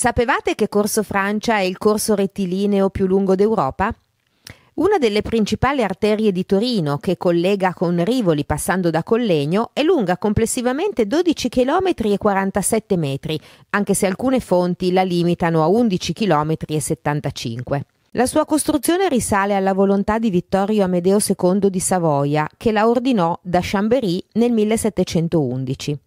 Sapevate che Corso Francia è il corso rettilineo più lungo d'Europa? Una delle principali arterie di Torino, che collega con Rivoli passando da Collegno, è lunga complessivamente 12 km e 47 metri, anche se alcune fonti la limitano a 11 km e 75. La sua costruzione risale alla volontà di Vittorio Amedeo II di Savoia, che la ordinò da Chambéry nel 1711.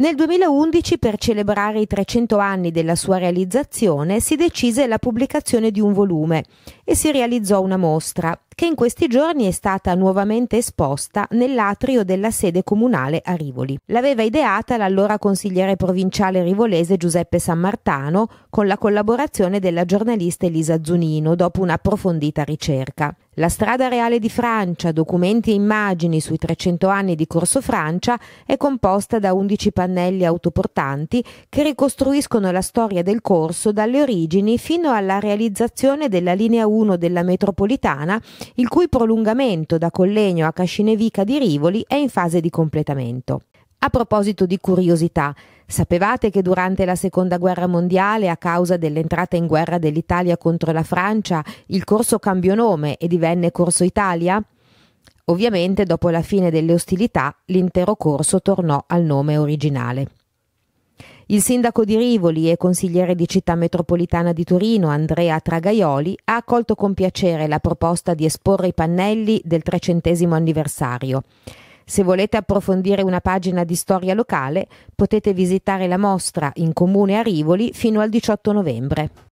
Nel 2011, per celebrare i 300 anni della sua realizzazione, si decise la pubblicazione di un volume e si realizzò una mostra, che in questi giorni è stata nuovamente esposta nell'atrio della sede comunale a Rivoli. L'aveva ideata l'allora consigliere provinciale rivolese Giuseppe Sammartano con la collaborazione della giornalista Elisa Zunino dopo un'approfondita ricerca. La strada reale di Francia, documenti e immagini sui 300 anni di Corso Francia, è composta da 11 pannelli autoportanti che ricostruiscono la storia del corso dalle origini fino alla realizzazione della linea 1 della metropolitana il cui prolungamento da Collegno a Cascinevica di Rivoli è in fase di completamento. A proposito di curiosità, sapevate che durante la Seconda Guerra Mondiale, a causa dell'entrata in guerra dell'Italia contro la Francia, il corso cambiò nome e divenne Corso Italia? Ovviamente, dopo la fine delle ostilità, l'intero corso tornò al nome originale. Il sindaco di Rivoli e consigliere di città metropolitana di Torino, Andrea Tragaioli, ha accolto con piacere la proposta di esporre i pannelli del trecentesimo anniversario. Se volete approfondire una pagina di storia locale, potete visitare la mostra in comune a Rivoli fino al 18 novembre.